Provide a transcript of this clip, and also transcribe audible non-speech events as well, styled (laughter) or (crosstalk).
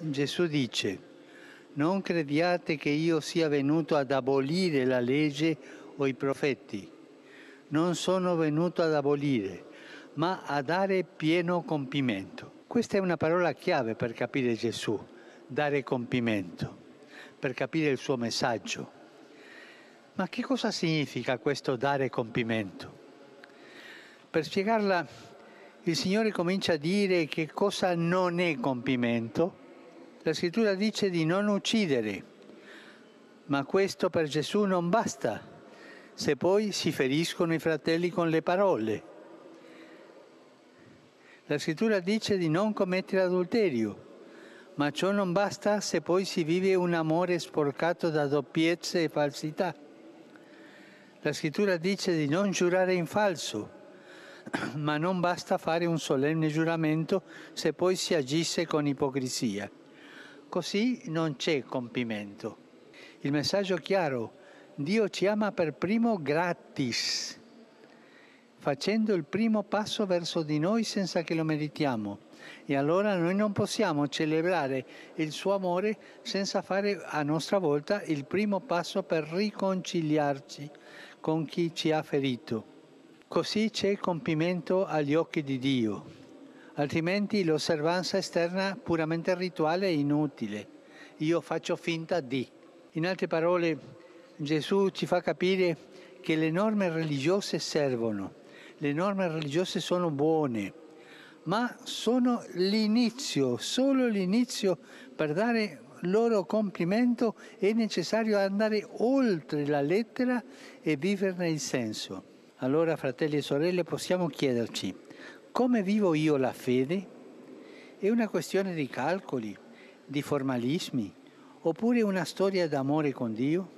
Gesù dice, non crediate che io sia venuto ad abolire la legge o i profeti. Non sono venuto ad abolire, ma a dare pieno compimento. Questa è una parola chiave per capire Gesù, dare compimento, per capire il suo messaggio. Ma che cosa significa questo dare compimento? Per spiegarla, il Signore comincia a dire che cosa non è compimento la scrittura dice di non uccidere, ma questo per Gesù non basta, se poi si feriscono i fratelli con le parole. La scrittura dice di non commettere adulterio, ma ciò non basta se poi si vive un amore sporcato da doppiezze e falsità. La scrittura dice di non giurare in falso, (clears throat) ma non basta fare un solenne giuramento se poi si agisse con ipocrisia così non c'è compimento. Il messaggio è chiaro, Dio ci ama per primo gratis, facendo il primo passo verso di noi senza che lo meritiamo. E allora noi non possiamo celebrare il suo amore senza fare a nostra volta il primo passo per riconciliarci con chi ci ha ferito. Così c'è compimento agli occhi di Dio altrimenti l'osservanza esterna puramente rituale è inutile. Io faccio finta di. In altre parole, Gesù ci fa capire che le norme religiose servono, le norme religiose sono buone, ma sono l'inizio, solo l'inizio per dare loro compimento è necessario andare oltre la lettera e viverne il senso. Allora, fratelli e sorelle, possiamo chiederci come vivo io la fede? È una questione di calcoli, di formalismi, oppure una storia d'amore con Dio?